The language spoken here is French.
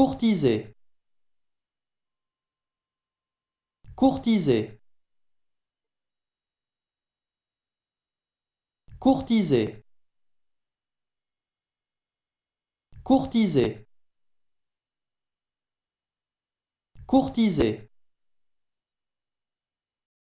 courtiser courtiser courtiser courtiser courtiser